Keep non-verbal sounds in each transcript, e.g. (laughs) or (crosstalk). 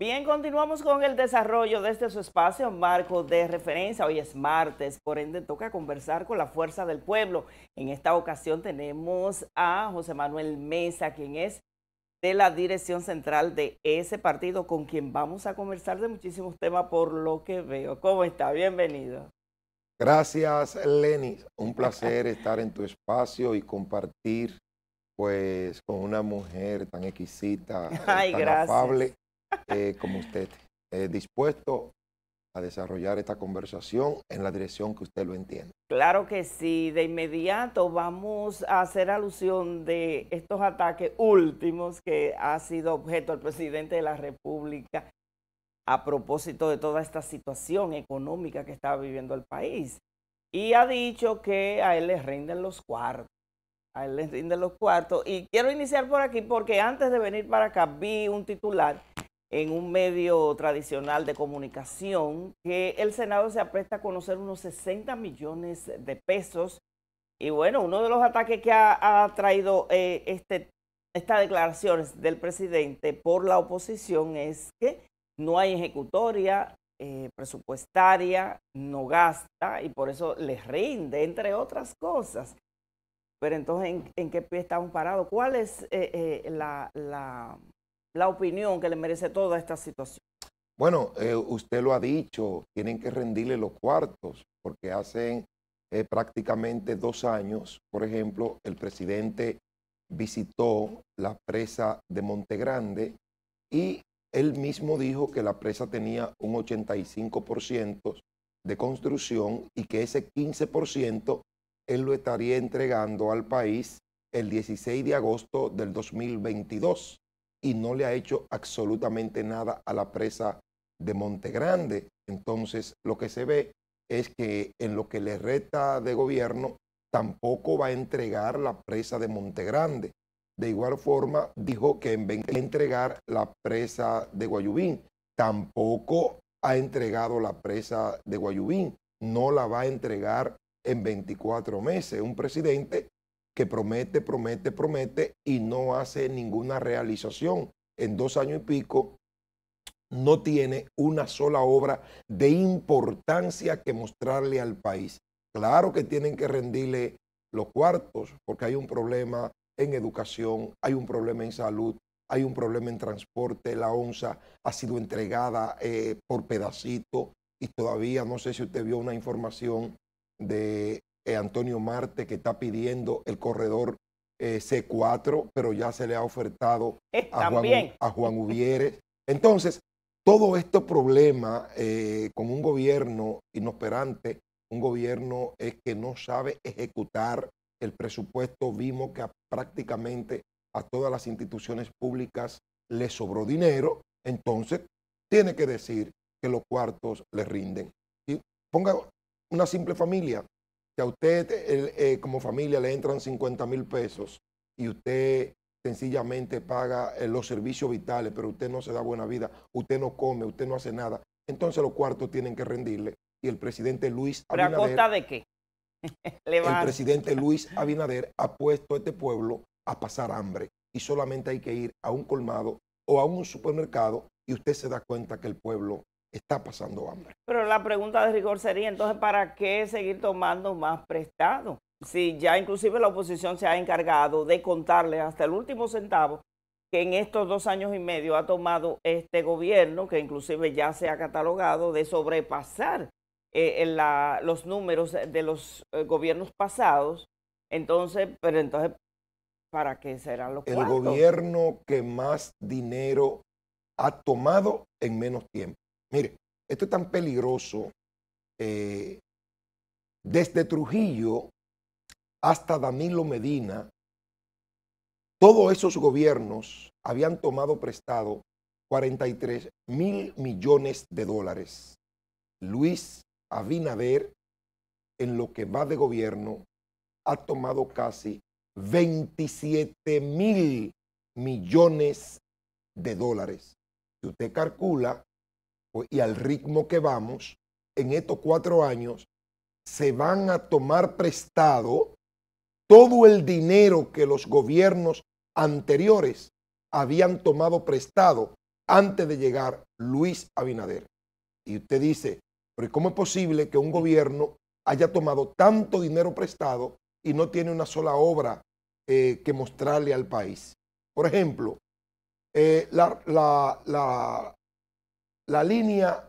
Bien, continuamos con el desarrollo de este su espacio, marco de referencia. Hoy es martes, por ende toca conversar con la fuerza del pueblo. En esta ocasión tenemos a José Manuel Mesa, quien es de la dirección central de ese partido, con quien vamos a conversar de muchísimos temas por lo que veo. ¿Cómo está? Bienvenido. Gracias, lenny Un placer estar en tu espacio y compartir pues con una mujer tan exquisita, (laughs) Ay, tan gracias. Eh, como usted, eh, dispuesto a desarrollar esta conversación en la dirección que usted lo entiende. Claro que sí, de inmediato vamos a hacer alusión de estos ataques últimos que ha sido objeto el presidente de la República a propósito de toda esta situación económica que está viviendo el país. Y ha dicho que a él le rinden los cuartos, a él le rinden los cuartos. Y quiero iniciar por aquí porque antes de venir para acá vi un titular en un medio tradicional de comunicación que el Senado se apresta a conocer unos 60 millones de pesos. Y bueno, uno de los ataques que ha, traído eh, este, estas declaraciones del presidente por la oposición es que no hay ejecutoria eh, presupuestaria, no gasta y por eso les rinde, entre otras cosas. Pero entonces, ¿en, qué pie estamos parados? ¿Cuál es eh, la la opinión que le merece toda esta situación. Bueno, eh, usted lo ha dicho, tienen que rendirle los cuartos, porque hace eh, prácticamente dos años, por ejemplo, el presidente visitó la presa de Monte Grande y él mismo dijo que la presa tenía un 85% de construcción y que ese 15% él lo estaría entregando al país el 16 de agosto del 2022 y no le ha hecho absolutamente nada a la presa de Monte Grande. Entonces, lo que se ve es que en lo que le reta de gobierno, tampoco va a entregar la presa de Monte Grande. De igual forma, dijo que en vez de entregar la presa de Guayubín, tampoco ha entregado la presa de Guayubín. No la va a entregar en 24 meses. Un presidente que promete, promete, promete y no hace ninguna realización. En dos años y pico no tiene una sola obra de importancia que mostrarle al país. Claro que tienen que rendirle los cuartos porque hay un problema en educación, hay un problema en salud, hay un problema en transporte, la ONSA ha sido entregada eh, por pedacito y todavía no sé si usted vio una información de eh, Antonio Marte, que está pidiendo el corredor eh, C4, pero ya se le ha ofertado (laughs) eh, a Juan, a Entonces, todo este problema con un gobierno inoperante, un gobierno es que no sabe ejecutar el presupuesto, vimos que prácticamente a todas las instituciones públicas le sobró dinero, entonces tiene que decir que los cuartos le rinden. ponga una simple familia, a usted eh, como familia le entran 50 mil pesos y usted sencillamente paga eh, los servicios vitales, pero usted no se da buena vida, usted no come, usted no hace nada, entonces los cuartos tienen que rendirle. Y el presidente Luis Abinader... a costa de qué? (laughs) el presidente (laughs) Luis Abinader ha puesto a este pueblo a pasar hambre y solamente hay que ir a un colmado o a un supermercado y usted se da cuenta que el pueblo está pasando hambre. Pero la pregunta de rigor sería, entonces, ¿para qué seguir tomando más prestado? Si ya inclusive la oposición se ha encargado de contarle hasta el último centavo que en estos dos años y medio ha tomado este gobierno, que inclusive ya se ha catalogado de sobrepasar eh, en los números de los eh, gobiernos pasados, entonces, pero entonces, ¿para qué serán los El gobierno que más dinero ha tomado en menos tiempo. Mire, esto es tan peligroso. Eh, desde Trujillo hasta Danilo Medina, todos esos gobiernos habían tomado prestado 43 mil millones de dólares. Luis Abinader, en lo que va de gobierno, ha tomado casi 27 mil millones de dólares. Si usted calcula, pues, y al ritmo que vamos, en estos cuatro años, se van a tomar prestado todo el dinero que los gobiernos anteriores habían tomado prestado antes de llegar Luis Abinader. Y usted dice, pero ¿cómo es posible que un gobierno haya tomado tanto dinero prestado y no tiene una sola obra eh, que mostrarle al país? Por ejemplo, eh, la, la línea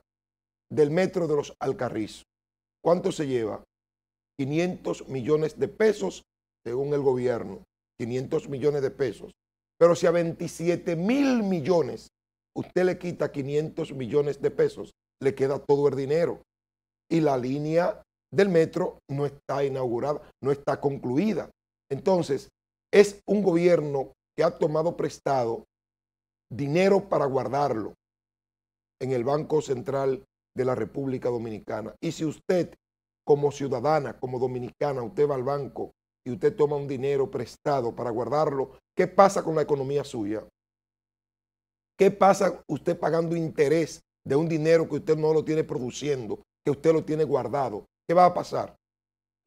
del metro de los Alcarriz. ¿Cuánto se lleva? 500 millones de pesos, según el gobierno. 500 millones de pesos. Pero si a 27 mil millones usted le quita 500 millones de pesos, le queda todo el dinero. Y la línea del metro no está inaugurada, no está concluida. Entonces, es un gobierno que ha tomado prestado dinero para guardarlo, en el Banco Central de la República Dominicana. Y si usted, como ciudadana, como dominicana, usted va al banco y usted toma un dinero prestado para guardarlo, ¿qué pasa con la economía suya? ¿Qué pasa usted pagando interés de un dinero que usted no lo tiene produciendo, que usted lo tiene guardado? ¿Qué va a pasar?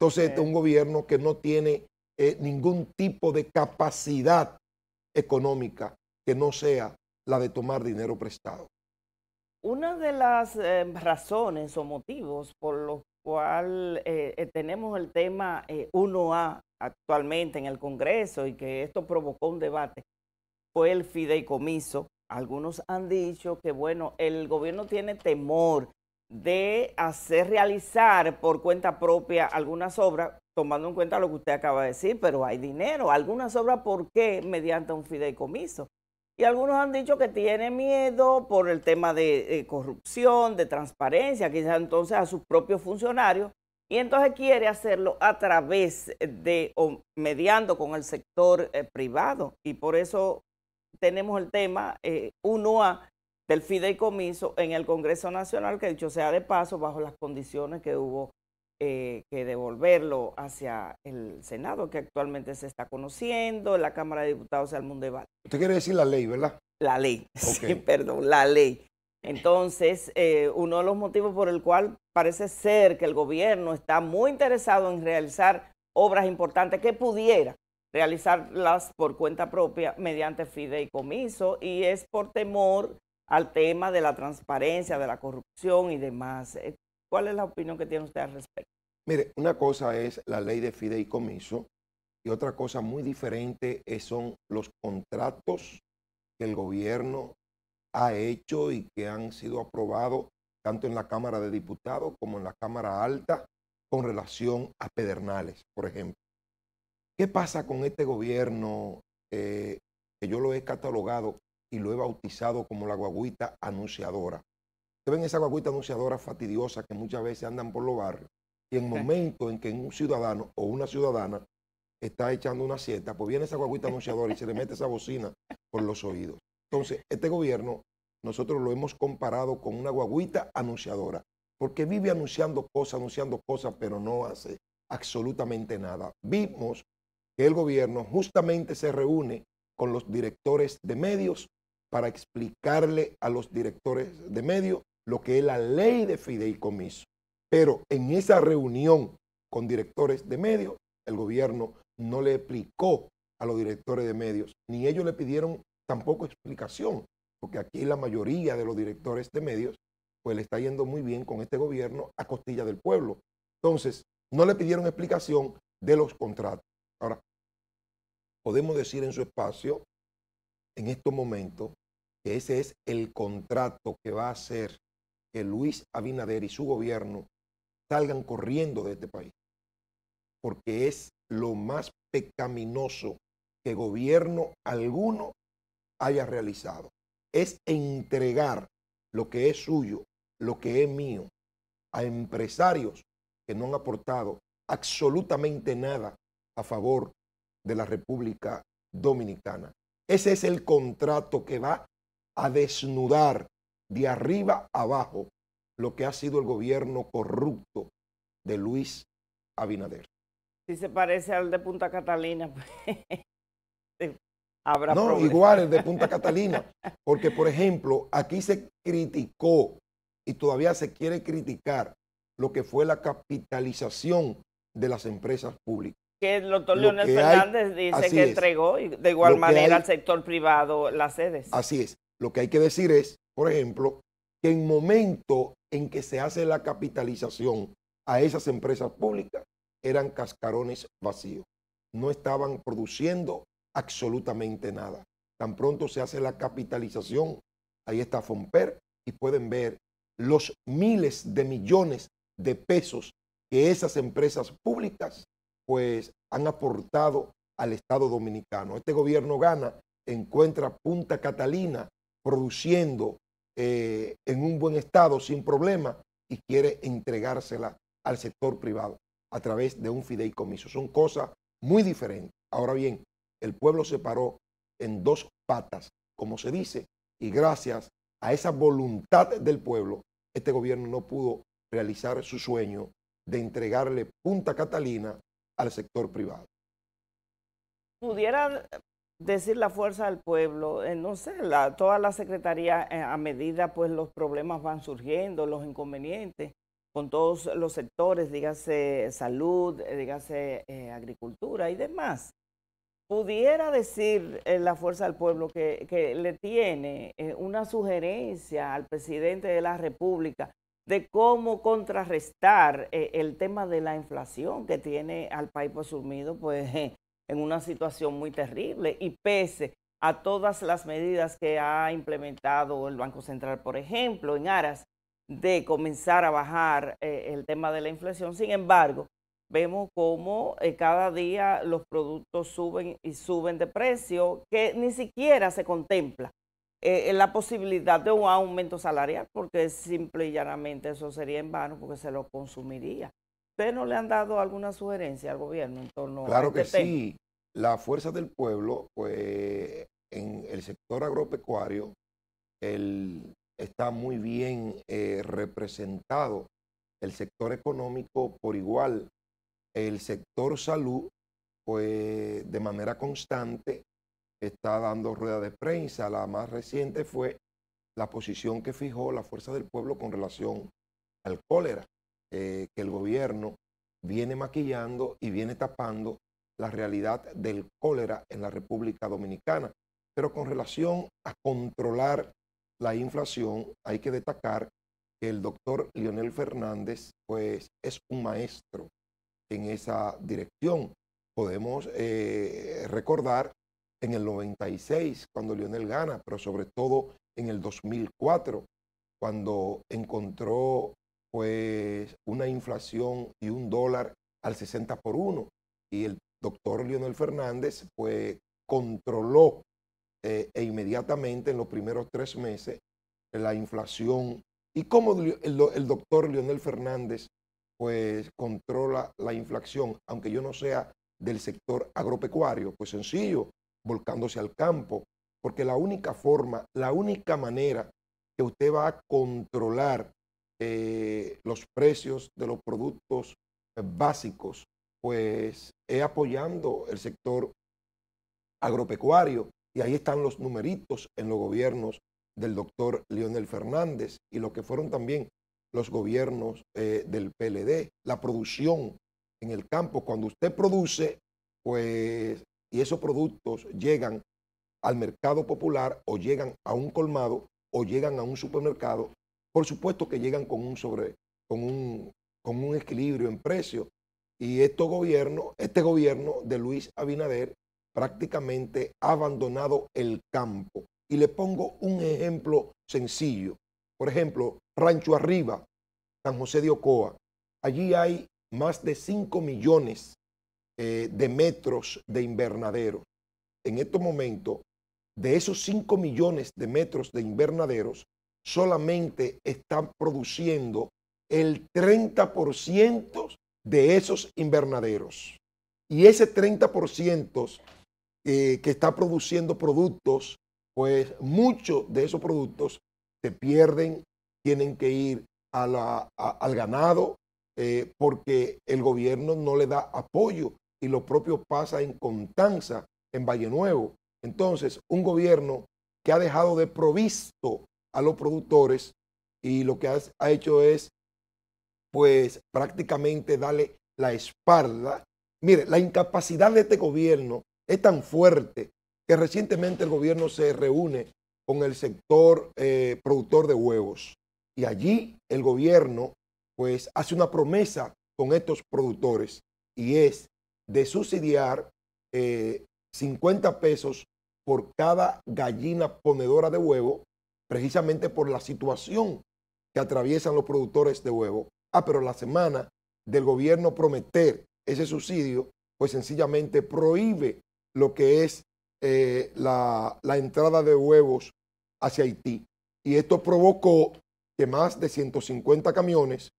Entonces, este es un gobierno que no tiene eh, ningún tipo de capacidad económica que no sea la de tomar dinero prestado. Una de las em, razones o motivos por los cuales eh, eh, tenemos el tema 1A eh, actualmente en el Congreso y que esto provocó un debate fue el fideicomiso. Algunos han dicho que, bueno, el gobierno tiene temor de hacer realizar por cuenta propia algunas obras, tomando en cuenta lo que usted acaba de decir, pero hay dinero. Algunas obras, ¿por qué? Mediante un fideicomiso. Y algunos han dicho que tiene miedo por el tema de eh, corrupción, de transparencia, quizás entonces a sus propios funcionarios, y entonces quiere hacerlo a través de o mediando con el sector eh, privado. Y por eso tenemos el tema 1A eh, del fideicomiso en el Congreso Nacional, que dicho sea de paso, bajo las condiciones que hubo eh, que devolverlo hacia el Senado, que actualmente se está conociendo, la Cámara de Diputados al mundo debate. Usted quiere decir la ley, ¿verdad? La ley, (laughs) perdón, la ley. Entonces, eh, uno de los motivos por el cual parece ser que el gobierno está muy interesado en realizar obras importantes que pudiera realizarlas por cuenta propia mediante fideicomiso y es por temor al tema de la transparencia, de la corrupción y demás. Eh, ¿Cuál es la opinión que tiene usted al respecto? Mire, una cosa es la ley de fideicomiso y otra cosa muy diferente son los contratos que el gobierno ha hecho y que han sido aprobados tanto en la Cámara de Diputados como en la Cámara Alta con relación a Pedernales, por ejemplo. ¿Qué pasa con este gobierno eh, que yo lo he catalogado y lo he bautizado como la guaguita anunciadora? Se ven esa guaguita anunciadora fatidiosa que muchas veces andan por los barrios. Y en momento en que un ciudadano o una ciudadana está echando una siesta, pues viene esa guaguita anunciadora y se le mete esa bocina por los oídos. Entonces, este gobierno nosotros lo hemos comparado con una guaguita anunciadora, porque vive anunciando cosas, anunciando cosas, pero no hace absolutamente nada. Vimos que el gobierno justamente se reúne con los directores de medios para explicarle a los directores de medios lo que es la ley de fideicomiso. Pero en esa reunión con directores de medios, el gobierno no le explicó a los directores de medios, ni ellos le pidieron tampoco explicación, porque aquí la mayoría de los directores de medios, pues le está yendo muy bien con este gobierno a costilla del pueblo. Entonces, no le pidieron explicación de los contratos. Ahora, podemos decir en su espacio, en estos momentos, que ese es el contrato que va a ser que Luis Abinader y su gobierno salgan corriendo de este país, porque es lo más pecaminoso que gobierno alguno haya realizado. Es entregar lo que es suyo, lo que es mío, a empresarios que no han aportado absolutamente nada a favor de la República Dominicana. Ese es el contrato que va a desnudar de arriba abajo lo que ha sido el gobierno corrupto de Luis Abinader. Si se parece al de Punta Catalina, (laughs) pues, habrá No, igual el de Punta (laughs) Catalina, porque por ejemplo, aquí se criticó y todavía se quiere criticar lo que fue la capitalización de las empresas públicas. Que el doctor lo Leonel Fernández dice que entregó de igual manera al sector privado las sedes. Así es. Lo que hay que decir es por ejemplo, que en momento en que se hace la capitalización a esas empresas públicas, eran cascarones vacíos. No estaban produciendo absolutamente nada. Tan pronto se hace la capitalización, ahí está Fomper y pueden ver los miles de millones de pesos que esas empresas públicas pues han aportado al Estado dominicano. Este gobierno gana, encuentra Punta Catalina produciendo eh, en un buen estado, sin problema, y quiere entregársela al sector privado a través de un fideicomiso. Son cosas muy diferentes. Ahora bien, el pueblo se paró en dos patas, como se dice, y gracias a esa voluntad del pueblo, este gobierno no pudo realizar su sueño de entregarle Punta Catalina al sector privado. Pudiera decir la fuerza del pueblo, eh, no sé, la, toda la secretaría eh, a medida pues los problemas van surgiendo, los inconvenientes con todos los sectores, dígase salud, eh, dígase eh, agricultura y demás. Pudiera decir la fuerza del pueblo que, le tiene una sugerencia al presidente de la República de cómo contrarrestar el tema de la inflación que tiene al país pues pues en una situación muy terrible y pese a todas las medidas que ha implementado el Banco Central, por ejemplo, en aras de comenzar a bajar eh, el tema de la inflación. Sin embargo, vemos cómo eh, cada día los productos suben y suben de precio, que ni siquiera se contempla eh, la posibilidad de un aumento salarial, porque simple y llanamente eso sería en vano, porque se lo consumiría. ¿Ustedes no le han dado alguna sugerencia al gobierno en torno claro a este que sí. La fuerza del pueblo, pues en el sector agropecuario, está muy bien eh, representado el sector económico por igual, el sector salud, pues de manera constante está dando rueda de prensa. La más reciente fue la posición que fijó la Fuerza del Pueblo con relación al cólera. Eh, que el gobierno viene maquillando y viene tapando la realidad del cólera en la República Dominicana. Pero con relación a controlar la inflación, hay que destacar que el doctor Lionel Fernández pues, es un maestro en esa dirección. Podemos eh, recordar en el 96, cuando Lionel gana, pero sobre todo en el 2004, cuando encontró pues una inflación y un dólar al 60 por uno, Y el doctor Leonel Fernández pues controló eh, e inmediatamente en los primeros tres meses la inflación. Y cómo el, doctor Leonel Fernández pues controla la inflación, aunque yo no sea del sector agropecuario, pues sencillo, volcándose al campo, porque la única forma, la única manera que usted va a controlar eh, los precios de los productos eh, básicos, pues es apoyando el sector agropecuario y ahí están los numeritos en los gobiernos del doctor Leonel Fernández y lo que fueron también los gobiernos eh, del PLD, la producción en el campo. Cuando usted produce, pues, y esos productos llegan al mercado popular o llegan a un colmado o llegan a un supermercado, por supuesto que llegan con un, sobre, con un, equilibrio en precio. Y este gobierno, este gobierno de Luis Abinader prácticamente ha abandonado el campo. Y le pongo un ejemplo sencillo. Por ejemplo, Rancho Arriba, San José de Ocoa. Allí hay más de 5 eh, este millones de metros de invernaderos. En estos momentos, de esos 5 millones de metros de invernaderos, solamente están produciendo el 30% de esos invernaderos. Y ese 30% eh, que está produciendo productos, pues muchos de esos productos se pierden, tienen que ir al ganado eh, porque el gobierno no le da apoyo y lo propio pasa en Constanza, en Valle Nuevo. Entonces, un gobierno que ha dejado de provisto a los productores y lo que ha, hecho es, pues, prácticamente darle la espalda. Mire, la incapacidad de este gobierno es tan fuerte que recientemente el gobierno se reúne con el sector eh, productor de huevos. Y allí el gobierno pues hace una promesa con estos productores y es de subsidiar 50 eh, pesos por cada gallina ponedora de huevo precisamente por la situación que atraviesan los productores de huevos. Ah, pero la semana del gobierno prometer ese subsidio, pues sencillamente prohíbe lo que es eh, la, entrada de huevos hacia Haití. Y esto provocó que más de 150 camiones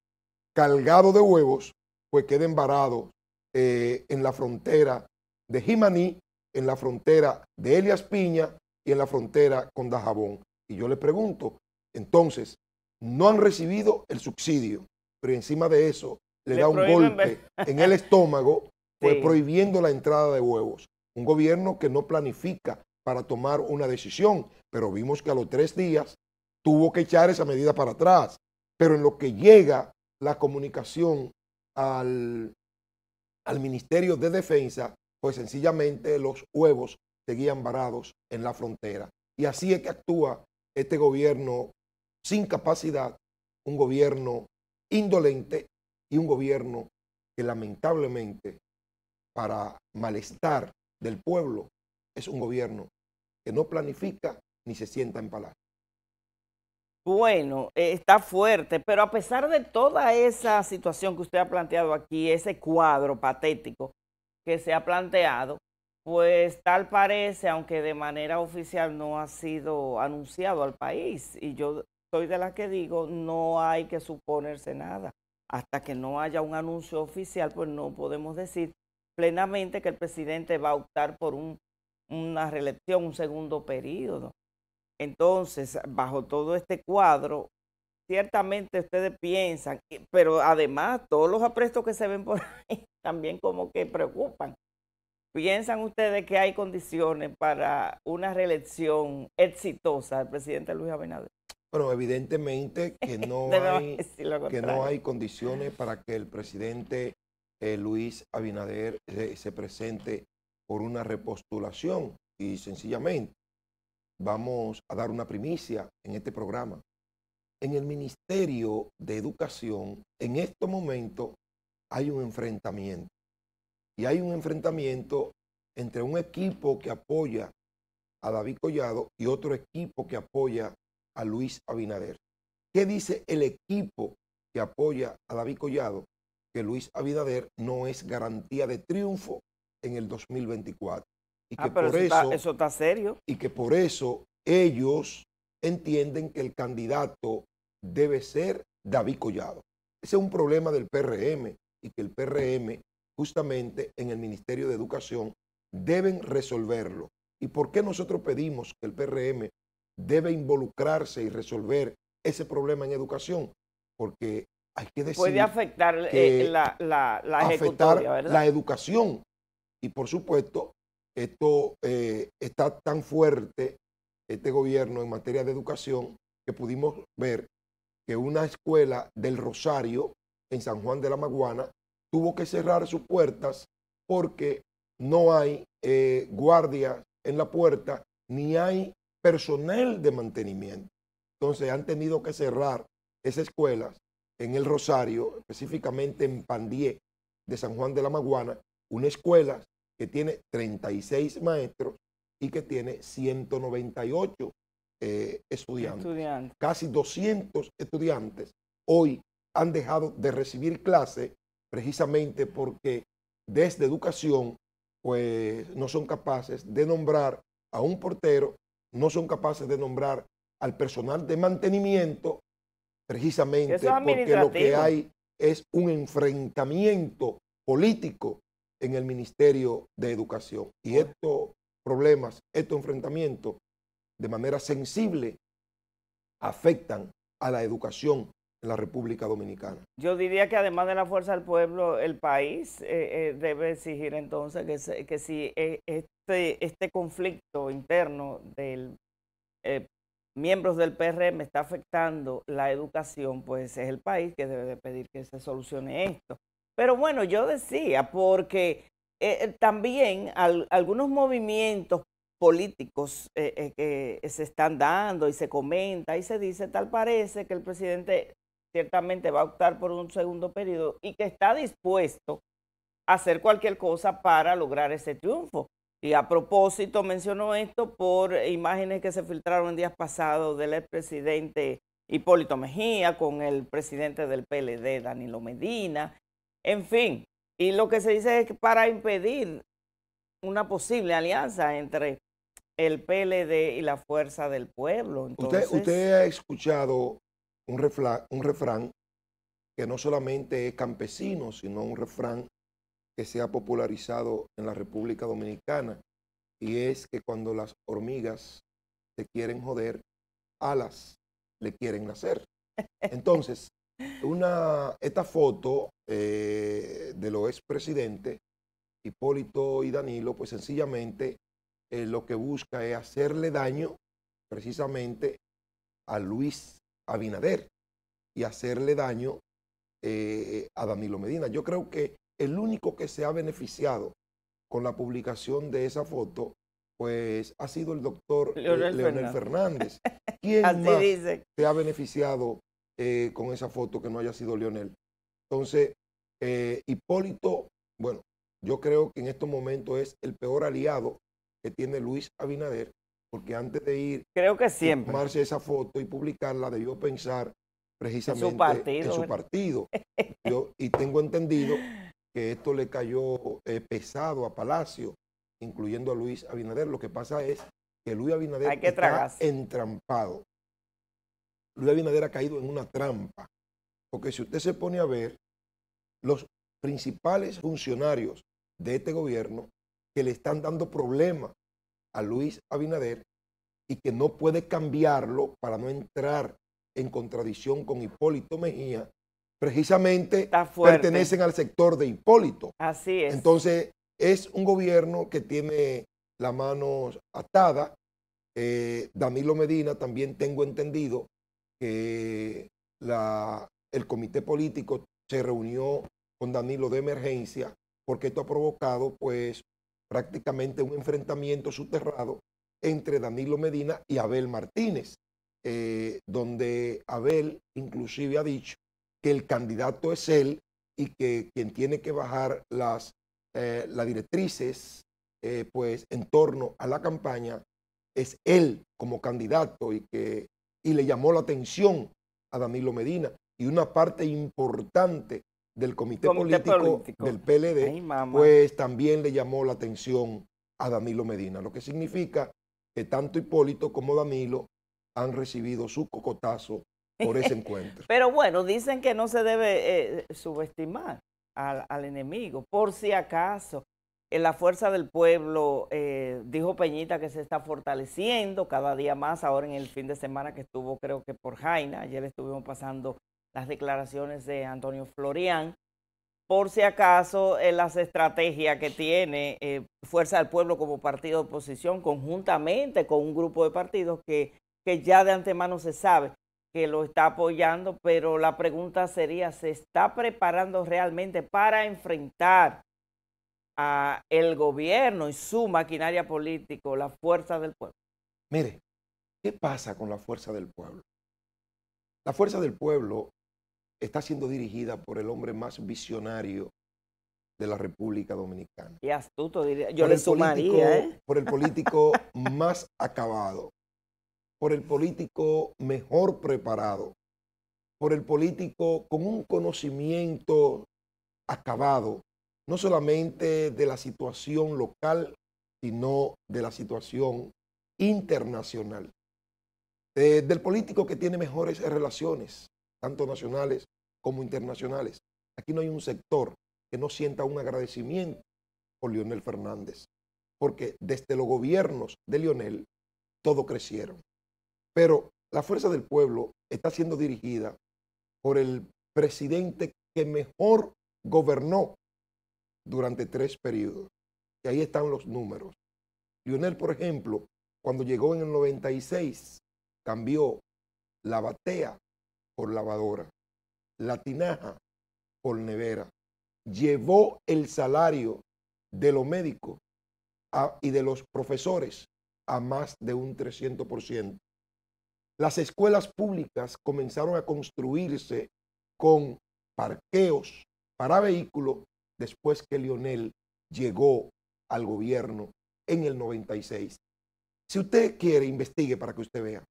cargados de huevos pues queden varados eh, en la frontera de Jimaní, en la frontera de Elias Piña y en la frontera con Dajabón. Y yo le pregunto, entonces, no han recibido el subsidio, pero encima de eso le, da un golpe (laughs) en el estómago, fue prohibiendo la entrada de huevos. Un gobierno que no planifica para tomar una decisión, pero vimos que a los tres días tuvo que echar esa medida para atrás. Pero en lo que llega la comunicación al, al Ministerio de Defensa, pues sencillamente los huevos seguían varados en la frontera. Y así es que actúa este gobierno sin capacidad, un gobierno indolente y un gobierno que lamentablemente para malestar del pueblo es un gobierno que no planifica ni se sienta en palacio. Bueno, está fuerte, pero a pesar de toda esa situación que usted ha planteado aquí, ese cuadro patético que se ha planteado, pues tal parece, aunque de manera oficial no ha sido anunciado al país. Y yo soy de las que digo, no hay que suponerse nada. Hasta que no haya un anuncio oficial, pues no podemos decir plenamente que el presidente va a optar por una reelección, un segundo periodo. Entonces, bajo todo este cuadro, ciertamente ustedes piensan, pero además todos los aprestos que se ven por ahí (laughs) también como que preocupan ¿Piensan ustedes que hay condiciones para una reelección exitosa del presidente Luis Abinader? Bueno, evidentemente que (laughs) no, hay, que no hay condiciones para que el presidente eh, Luis Abinader eh, se presente por una repostulación y sencillamente vamos a dar una primicia en este programa. En el Ministerio de Educación, en estos momentos, hay un enfrentamiento y hay un enfrentamiento entre un equipo que apoya a David Collado y otro equipo que apoya a Luis Abinader. ¿Qué dice el equipo que apoya a David Collado? Que Luis Abinader no es garantía de triunfo en el 2024. Y ah, que pero por eso, eso está serio. Y que por eso ellos entienden que el candidato debe ser David Collado. Ese es un problema del PRM y que el PRM justamente en el Ministerio de Educación deben resolverlo. ¿Y por qué nosotros pedimos que el PRM debe involucrarse y resolver ese problema en educación? Porque hay que decir... Puede afectar eh, eh, la, la, la, la educación. Y por supuesto, esto eh, está tan fuerte, este gobierno en materia de educación, que pudimos ver que una escuela del Rosario en San Juan de la Maguana tuvo que cerrar sus puertas porque no hay eh, guardias en la puerta ni hay personal de mantenimiento. Entonces han tenido que cerrar esas escuelas en el Rosario, específicamente en Pandié de San Juan de la Maguana, una escuela que tiene 36 maestros y que tiene 198 eh, estudiantes. Casi 200 estudiantes hoy han dejado de recibir clases precisamente porque desde educación pues no son capaces de nombrar a un portero, no son capaces de nombrar al personal de mantenimiento, precisamente porque lo que hay es un enfrentamiento político en el Ministerio de Educación. Y estos problemas, estos enfrentamientos, de manera sensible, afectan a la educación la República Dominicana. Yo diría que además de la fuerza del pueblo, el país eh, eh, debe exigir entonces que, que si eh, este, este, conflicto interno de miembros del PRM está afectando la educación, pues es el país que debe pedir que se solucione esto. Pero bueno, yo decía, porque también algunos movimientos políticos se están dando y se comenta y se dice, tal parece que el presidente ciertamente va a optar por un segundo periodo y que está dispuesto a hacer cualquier cosa para lograr ese triunfo. Y a propósito, mencionó esto por imágenes que se filtraron en días pasados del expresidente Hipólito Mejía con el presidente del PLD, Danilo Medina, en fin. Y lo que se dice es que para impedir una posible alianza entre el PLD y la Fuerza del Pueblo. ¿Usted ha escuchado un, un refrán que no solamente es campesino, sino un refrán que se ha popularizado en la República Dominicana, y es que cuando las hormigas se quieren joder, alas le quieren nacer. Entonces, una, esta foto eh, de los expresidentes, Hipólito y Danilo, pues sencillamente eh, lo que busca es hacerle daño precisamente a Luis Abinader y hacerle daño eh, a Danilo Medina. Yo creo que el único que se ha beneficiado con la publicación de esa foto, pues ha sido el doctor eh, Leonel, Fernández. (laughs) ¿Quién más se ha beneficiado eh, con esa foto que no haya sido Leonel? Entonces, Hipólito, bueno, yo creo que en estos momentos es el peor aliado que tiene Luis Abinader porque antes de ir, a Tomarse esa foto y publicarla, debió pensar precisamente en su partido. (laughs) Yo, y tengo entendido que esto le cayó eh, pesado a Palacio, incluyendo a Luis Abinader. Lo que pasa es que Luis Abinader está entrampado. Luis Abinader ha caído en una trampa. Porque si usted se pone a ver, los principales funcionarios de este gobierno que le están dando problemas a Luis Abinader y que no puede cambiarlo para no entrar en contradicción con Hipólito Mejía, precisamente pertenecen al sector de Hipólito. Así es. Entonces, es un gobierno que tiene la mano atada. Eh, Danilo Medina también tengo entendido que el comité político se reunió con Danilo de emergencia porque esto ha provocado pues prácticamente un enfrentamiento soterrado entre Danilo Medina y Abel Martínez, eh, donde Abel inclusive ha dicho que el candidato es él y que quien tiene que bajar las, eh, las directrices eh, pues, en torno a la campaña es él como candidato y, que, y le llamó la atención a Danilo Medina. Y una parte importante del Comité, político, del PLD, pues también le llamó la atención a Danilo Medina, lo que significa que tanto Hipólito como Danilo han recibido su cocotazo por ese (laughs) encuentro. Pero bueno, dicen que no se debe eh, eh, subestimar al, enemigo, por si acaso. En eh, la fuerza del pueblo, dijo Peñita que se está fortaleciendo cada día más, ahora en el fin de semana que estuvo creo que por Jaina, ayer estuvimos pasando las declaraciones de Antonio Florian, por si acaso en eh, las estrategias que tiene eh, Fuerza del Pueblo como partido de oposición, conjuntamente con un grupo de partidos que, que ya de antemano se sabe que lo está apoyando, pero la pregunta sería, ¿se está preparando realmente para enfrentar a el gobierno y su maquinaria política, la fuerza del pueblo? Mire, ¿qué pasa con la fuerza del pueblo? La fuerza del pueblo está siendo dirigida por el hombre más visionario de la República Dominicana. Y astuto, diría. yo por le sumaría. ¿eh? Por el político (laughs) más acabado, por el político mejor preparado, por el político con un conocimiento acabado, no solamente de la situación local, sino de la situación internacional. Eh, del político que tiene mejores relaciones, tanto nacionales como internacionales. Aquí no hay un sector que no sienta un agradecimiento por Lionel Fernández, porque desde los gobiernos de Lionel todo crecieron. Pero la fuerza del pueblo está siendo dirigida por el presidente que mejor gobernó durante tres periodos. Y ahí están los números. Lionel, por ejemplo, cuando llegó en el 96, cambió la batea por lavadora, la tinaja por nevera. Llevó el salario de los médicos y de los profesores a más de un 300%. Las escuelas públicas comenzaron a construirse con parqueos para vehículos después que Lionel llegó al gobierno en el 96. Si usted quiere, investigue para que usted vea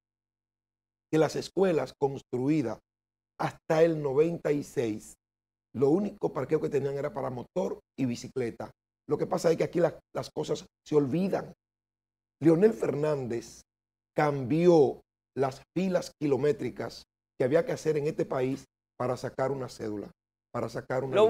las escuelas construidas hasta el 96, lo único parqueo que tenían era para motor y bicicleta. Lo que pasa es que aquí las cosas se olvidan. Leonel Fernández cambió las filas kilométricas que había que hacer en este país para sacar una cédula, para sacar una Para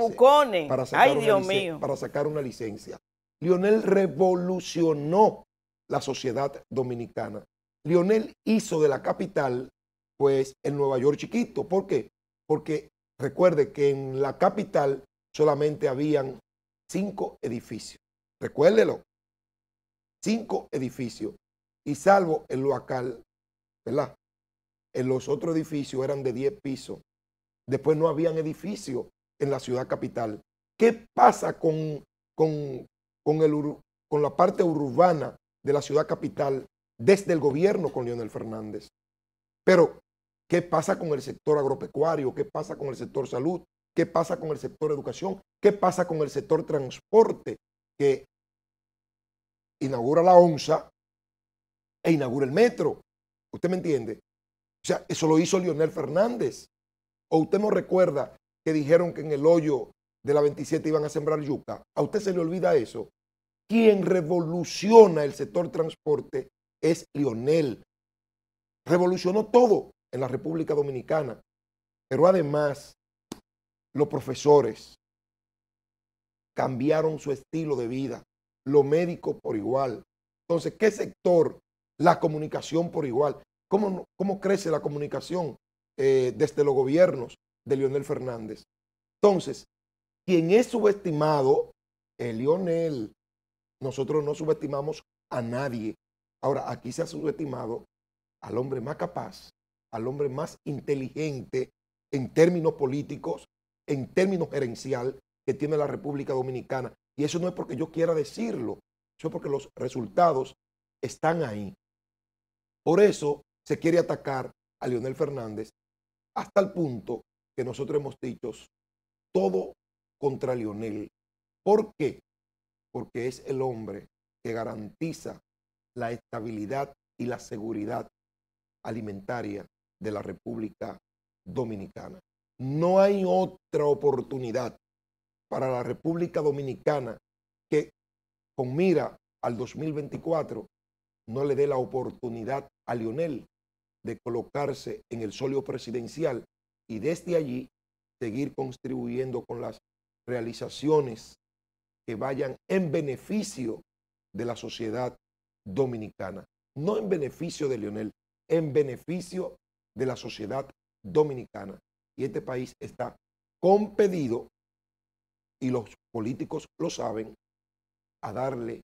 mío. Para sacar una licencia. Lionel revolucionó la sociedad dominicana. Lionel hizo de la capital pues el Nueva York chiquito. ¿Por qué? Porque recuerde que en la capital solamente habían cinco edificios. Recuérdelo. Cinco edificios. Y salvo el local, ¿verdad? En los otros edificios eran de 10 pisos. Después no habían edificios en la ciudad capital. ¿Qué pasa con, con, con la parte urbana de la ciudad capital desde el gobierno con Leonel Fernández? Pero ¿Qué pasa con el sector agropecuario? ¿Qué pasa con el sector salud? ¿Qué pasa con el sector educación? ¿Qué pasa con el sector transporte que inaugura la ONSA e inaugura el metro? ¿Usted me entiende? O sea, eso lo hizo Lionel Fernández. ¿O usted no recuerda que dijeron que en el hoyo de la 27 iban a sembrar yuca? ¿A usted se le olvida eso? Quien revoluciona el sector transporte es Lionel. Revolucionó todo en la República Dominicana, pero además los profesores cambiaron su estilo de vida, los médicos por igual. Entonces, ¿qué sector? La comunicación por igual. ¿Cómo, cómo crece la comunicación eh, desde los gobiernos de Leonel Fernández? Entonces, quien es subestimado el Lionel, Nosotros no subestimamos a nadie. Ahora, aquí se ha subestimado al hombre más capaz, al hombre más inteligente en términos políticos, en términos gerencial que tiene la República Dominicana. Y eso no es porque yo quiera decirlo, eso es porque los resultados están ahí. Por eso se quiere atacar a Leonel Fernández hasta el punto que nosotros hemos dicho todo contra Leonel. ¿Por qué? Porque es el hombre que garantiza la estabilidad y la seguridad alimentaria de la República Dominicana. No hay otra oportunidad para la República Dominicana que con mira al 2024 no le dé la oportunidad a Lionel de colocarse en el solio presidencial y desde allí seguir contribuyendo con las realizaciones que vayan en beneficio de la sociedad dominicana. No en beneficio de Lionel, en beneficio de la sociedad dominicana. Y este país está compedido, y los políticos lo saben, a darle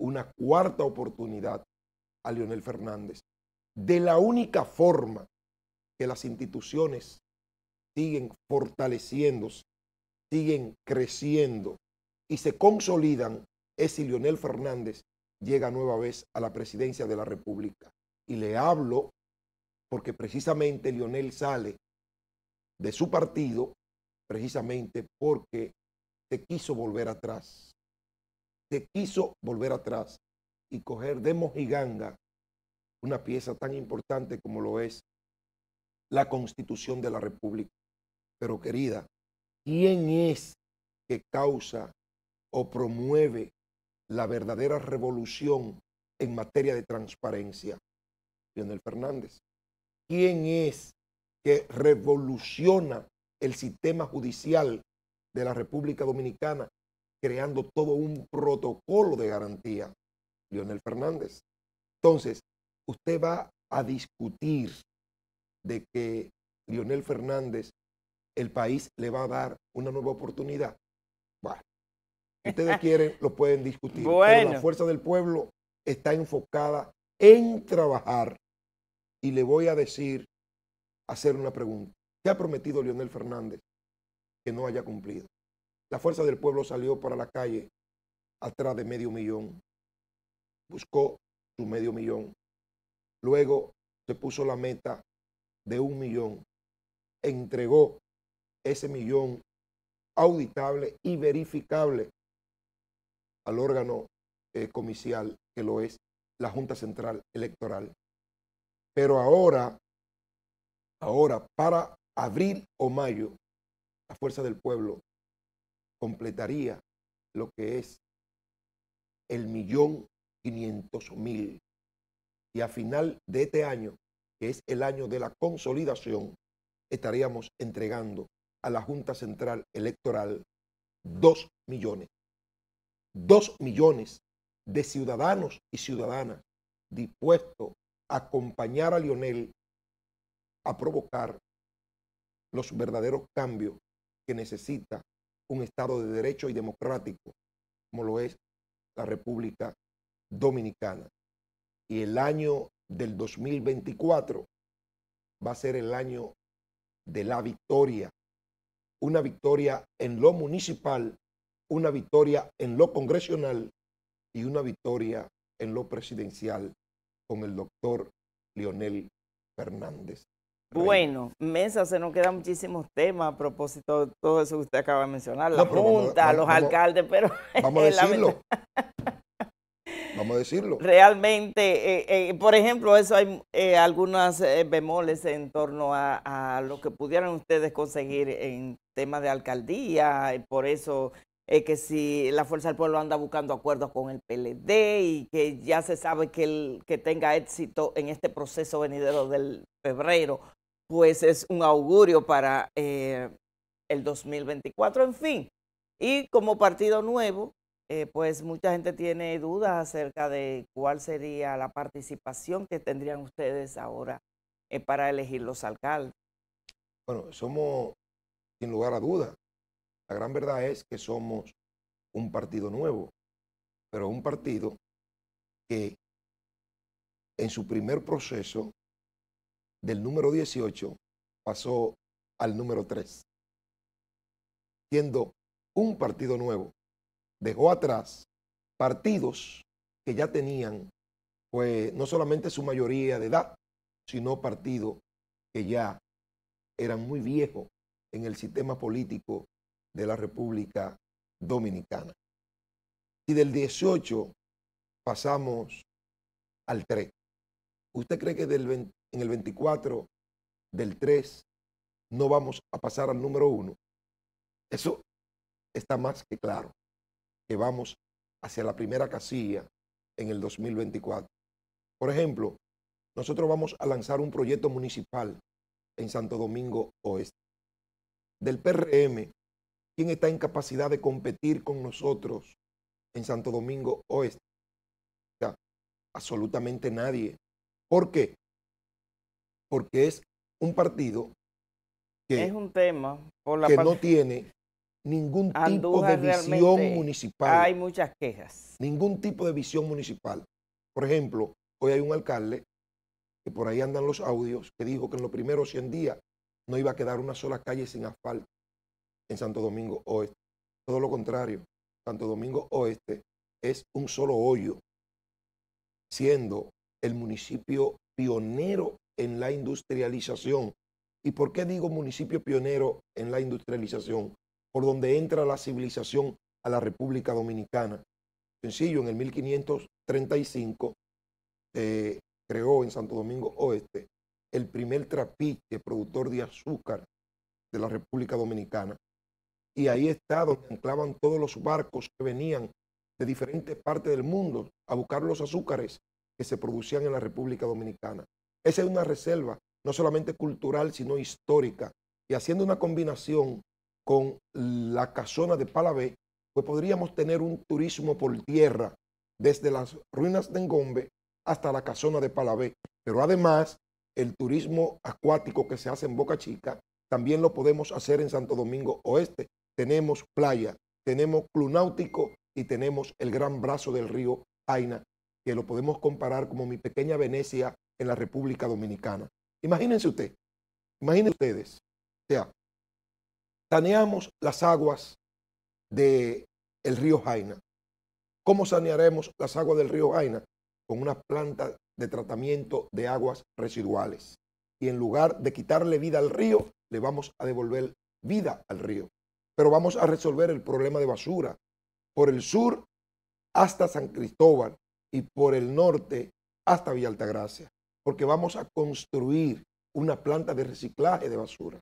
una cuarta oportunidad a Leonel Fernández. De la única forma que las instituciones siguen fortaleciéndose, siguen creciendo y se consolidan es si Leonel Fernández llega nueva vez a la presidencia de la República. Y le hablo porque precisamente Lionel sale de su partido, precisamente porque se quiso volver atrás. Se quiso volver atrás y coger de mojiganga una pieza tan importante como lo es la Constitución de la República. Pero querida, ¿quién es que causa o promueve la verdadera revolución en materia de transparencia? Lionel Fernández quién es que revoluciona el sistema judicial de la República Dominicana, creando todo un protocolo de garantía, Leonel Fernández. Entonces, usted va a discutir de que Leonel Fernández, el país le va a dar una nueva oportunidad. Bueno, ustedes (laughs) quieren, lo pueden discutir. Pero la fuerza del pueblo está enfocada en trabajar y le voy a decir, hacer una pregunta. ¿Qué ha prometido Leonel Fernández que no haya cumplido? La fuerza del pueblo salió para la calle atrás de medio millón. Buscó su medio millón. Luego se puso la meta de un millón. Entregó ese millón auditable y verificable al órgano eh, comicial que lo es la Junta Central Electoral. Pero ahora, ahora, para abril o mayo, la fuerza del pueblo completaría lo que es el millón quinientos mil. Y a final de este año, que es el año de la consolidación, estaríamos entregando a la Junta Central Electoral dos millones. Dos millones de ciudadanos y ciudadanas dispuestos acompañar a Lionel a provocar los verdaderos cambios que necesita un Estado de derecho y democrático, como lo es la República Dominicana. Y el año del 2024 va a ser el año de la victoria, una victoria en lo municipal, una victoria en lo congresional y una victoria en lo presidencial con el doctor Lionel Fernández. Bueno, Mesa, se nos quedan muchísimos temas a propósito de todo eso que usted acaba de mencionar, la Junta, los alcaldes, pero... Vamos a (laughs) decirlo. (laughs) vamos a decirlo. Realmente, eh, eh, por ejemplo, eso hay eh, algunas bemoles en torno a, lo que pudieran ustedes conseguir en tema de alcaldía, por eso eh, que si la Fuerza del Pueblo anda buscando acuerdos con el PLD y que ya se sabe que, el, que tenga éxito en este proceso venidero del febrero, pues es un augurio para eh, el 2024, en fin. Y como partido nuevo, eh, pues mucha gente tiene dudas acerca de cuál sería la participación que tendrían ustedes ahora para elegir los alcaldes. Bueno, somos, sin lugar a dudas, la gran verdad es que somos un partido nuevo, pero un partido que en su primer proceso del número 18 pasó al número 3, siendo un partido nuevo. Dejó atrás partidos que ya tenían, pues no solamente su mayoría de edad, sino partidos que ya eran muy viejos en el sistema político de la República Dominicana. Y del 18 pasamos al 3. ¿Usted cree que del en el 24 del 3 no vamos a pasar al número 1? Eso está más que claro, que vamos hacia la primera casilla en el 2024. Por ejemplo, nosotros vamos a lanzar un proyecto municipal en Santo Domingo Oeste. Del PRM ¿Quién está en capacidad de competir con nosotros en Santo Domingo Oeste? absolutamente nadie. ¿Por qué? Porque es un partido que, es un tema no tiene ningún tipo de visión municipal. Hay muchas quejas. Ningún tipo de visión municipal. Por ejemplo, hoy hay un alcalde que por ahí andan los audios que dijo que en los primeros 100 días no iba a quedar una sola calle sin asfalto en Santo Domingo Oeste. Todo lo contrario, Santo Domingo Oeste es un solo hoyo, siendo el municipio pionero en la industrialización. ¿Y por qué digo municipio pionero en la industrialización? Por donde entra la civilización a la República Dominicana. Sencillo, en el 1535 se creó en Santo Domingo Oeste el primer trapiche productor de azúcar de la República Dominicana y ahí está donde anclaban todos los barcos que venían de diferentes partes del mundo a buscar los azúcares que se producían en la República Dominicana. Esa es una reserva no solamente cultural, sino histórica. Y haciendo una combinación con la casona de Palabé, pues podríamos tener un turismo por tierra desde las ruinas de Engombe hasta la casona de Palabé. Pero además, el turismo acuático que se hace en Boca Chica, también lo podemos hacer en Santo Domingo Oeste, tenemos playa, tenemos club náutico y tenemos el gran brazo del río Aina, que lo podemos comparar como mi pequeña Venecia en la República Dominicana. Imagínense usted, imagínense ustedes, o sea, saneamos las aguas del río Jaina. ¿Cómo sanearemos las aguas del río Jaina? Con una planta de tratamiento de aguas residuales. Y en lugar de quitarle vida al río, le vamos a devolver vida al río pero vamos a resolver el problema de basura por el sur hasta San Cristóbal y por el norte hasta Villa porque vamos a construir una planta de reciclaje de basura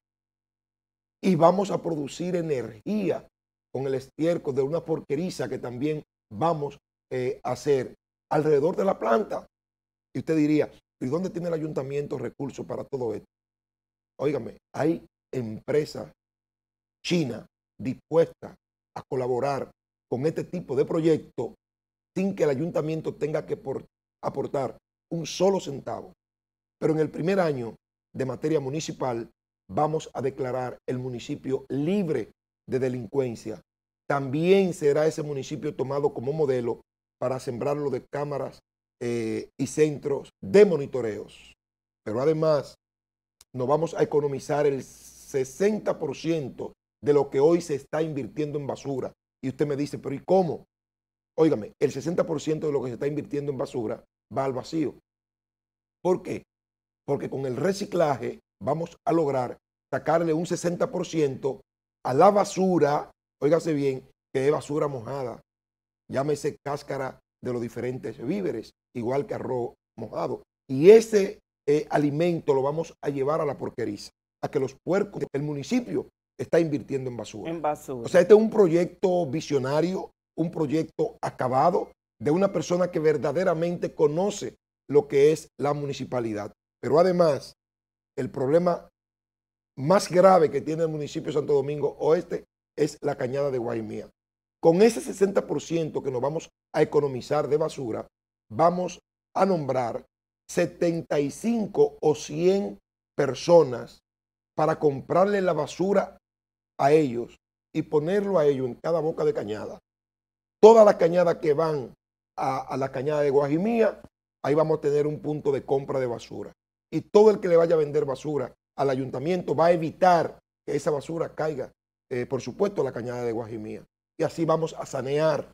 y vamos a producir energía con el estiércol de una porqueriza que también vamos eh, a hacer alrededor de la planta. Y usted diría, ¿y dónde tiene el ayuntamiento recursos para todo esto? Óigame, hay empresas chinas dispuesta a colaborar con este tipo de proyecto sin que el ayuntamiento tenga que aportar un solo centavo. Pero en el primer año de materia municipal vamos a declarar el municipio libre de delincuencia. También será ese municipio tomado como modelo para sembrarlo de cámaras eh, y centros de monitoreos. Pero además, nos vamos a economizar el 60% de lo que hoy se está invirtiendo en basura. Y usted me dice, pero ¿y cómo? Óigame, el 60% de lo que se está invirtiendo en basura va al vacío. ¿Por qué? Porque con el reciclaje vamos a lograr sacarle un 60% a la basura, óigase bien, que es basura mojada. Llámese cáscara de los diferentes víveres, igual que arroz mojado. Y ese eh, alimento lo vamos a llevar a la porqueriza, a que los puercos del municipio está invirtiendo en basura. O sea, este es un proyecto visionario, un proyecto acabado de una persona que verdaderamente conoce lo que es la municipalidad. Pero además, el problema más grave que tiene el municipio de Santo Domingo Oeste es la cañada de Guaymía. Con ese 60% que nos vamos a economizar de basura, vamos a nombrar 75 o 100 personas para comprarle la basura a ellos y ponerlo a ellos en cada boca de cañada. Todas las cañadas que van a, la cañada de Guajimía, ahí vamos a tener un punto de compra de basura. Y todo el que le vaya a vender basura al ayuntamiento va a evitar que esa basura caiga, eh, por supuesto, a la cañada de Guajimía. Y así vamos a sanear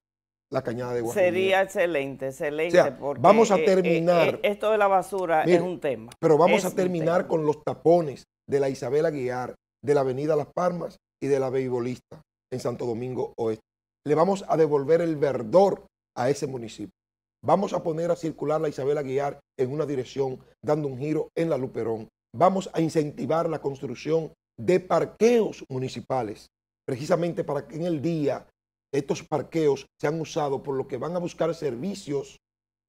la cañada de Guajimía. Sería excelente, excelente. porque vamos a eh, eh, terminar. esto de la basura es un tema. Pero vamos a terminar con los tapones de la Isabela Guiar, de la Avenida Las Palmas y de la beibolista en Santo Domingo Oeste. Le vamos a devolver el verdor a ese municipio. Vamos a poner a circular la Isabel Aguiar en una dirección, dando un giro en la Luperón. Vamos a incentivar la construcción de parqueos municipales, precisamente para que en el día estos parqueos sean usados por los que van a buscar servicios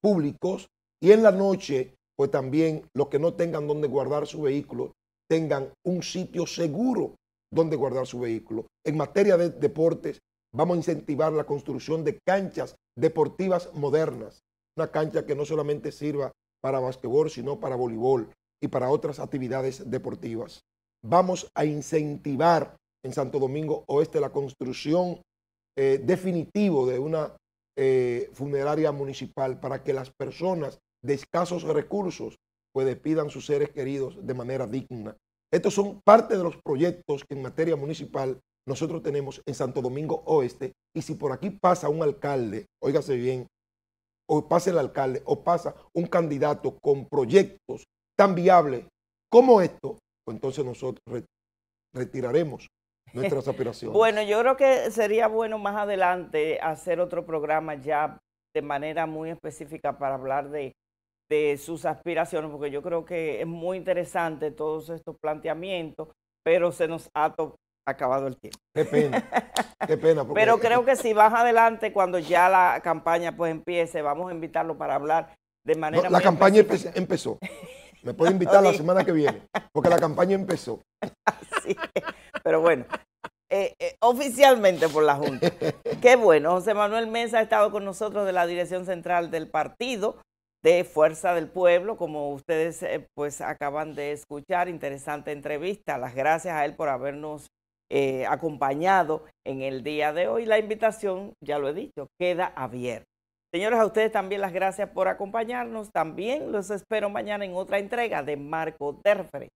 públicos y en la noche, pues también los que no tengan donde guardar su vehículo tengan un sitio seguro dónde guardar su vehículo. En materia de deportes, vamos a incentivar la construcción de canchas deportivas modernas. Una cancha que no solamente sirva para basquetbol, sino para voleibol y para otras actividades deportivas. Vamos a incentivar en Santo Domingo Oeste la construcción eh, definitiva de una eh, funeraria municipal para que las personas de escasos recursos puedan despidan sus seres queridos de manera digna. Estos son parte de los proyectos que en materia municipal nosotros tenemos en Santo Domingo Oeste. Y si por aquí pasa un alcalde, óigase bien, o pasa el alcalde, o pasa un candidato con proyectos tan viables como estos, pues entonces nosotros retiraremos nuestras (laughs) aspiraciones. bueno, yo creo que sería bueno más adelante hacer otro programa ya de manera muy específica para hablar de de sus aspiraciones, porque yo creo que es muy interesante todos estos planteamientos, pero se nos ha acabado el tiempo. Qué pena, qué pena. (laughs) Pero creo que si vas adelante, cuando ya la campaña pues empiece, vamos a invitarlo para hablar de manera... la campaña empezó. Me puede invitar la (laughs) semana que viene, porque la campaña empezó. (laughs) pero bueno, eh, eh, oficialmente por la Junta. Qué bueno, José Manuel Mesa ha estado con nosotros de la Dirección Central del Partido de Fuerza del Pueblo, como ustedes eh, pues acaban de escuchar, interesante entrevista. Las gracias a él por habernos eh, acompañado en el día de hoy. La invitación, ya lo he dicho, queda abierta. Señores, a ustedes también las gracias por acompañarnos. También los espero mañana en otra entrega de Marco Terfre